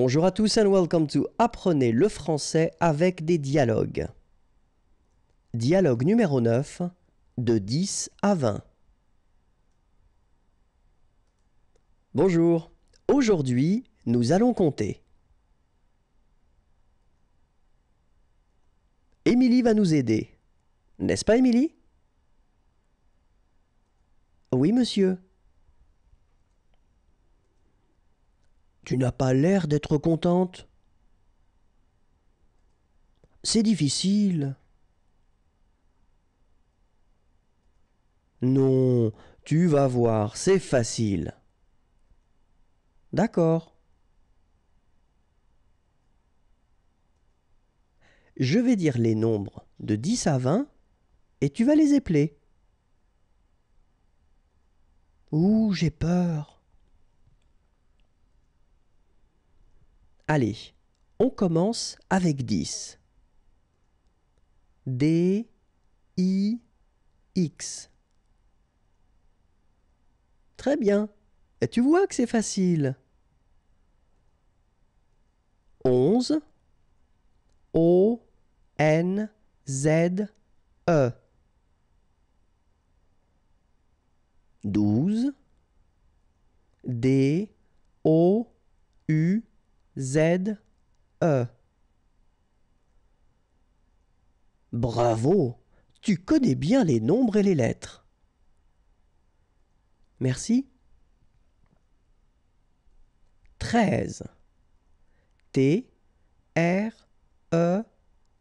Bonjour à tous and welcome to Apprenez le français avec des dialogues. Dialogue numéro 9 de 10 à 20. Bonjour, aujourd'hui nous allons compter. Émilie va nous aider. N'est-ce pas Émilie Oui monsieur. Tu n'as pas l'air d'être contente. C'est difficile. Non, tu vas voir, c'est facile. D'accord. Je vais dire les nombres de 10 à 20 et tu vas les épeler. Ouh, j'ai peur. Allez, on commence avec 10. D, I, X. Très bien. Et tu vois que c'est facile. 11. O, N, Z, E. 12. D, Z, E. Bravo Tu connais bien les nombres et les lettres. Merci. 13. T, R, E,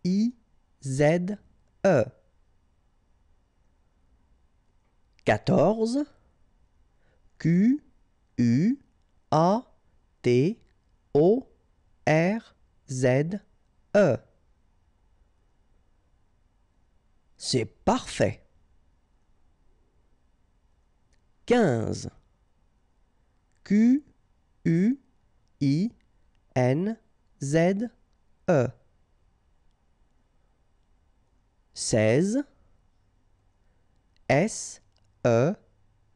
I, Z, E. 14. Q, U, A, T, O R Z E. C'est parfait. 15. Q U I N Z E. 16. S E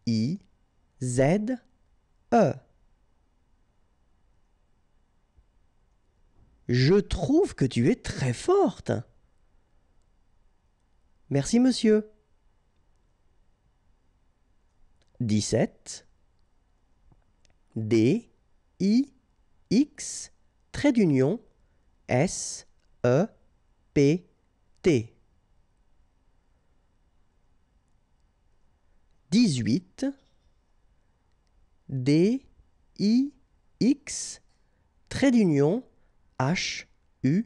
I Z E. Je trouve que tu es très forte. Merci, monsieur. 17 D I X trait d'union S E P T 18 D I X trait d'union H-U-I-T.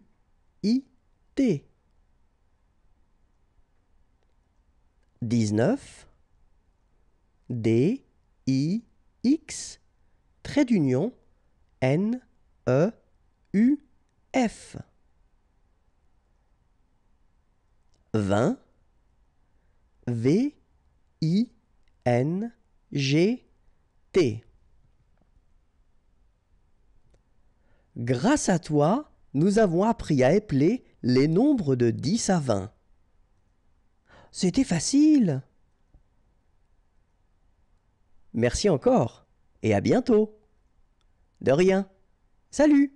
19. D-I-X. Trait d'union. N-E-U-F. 20. V-I-N-G-T. Grâce à toi, nous avons appris à épeler les nombres de 10 à 20. C'était facile. Merci encore et à bientôt. De rien. Salut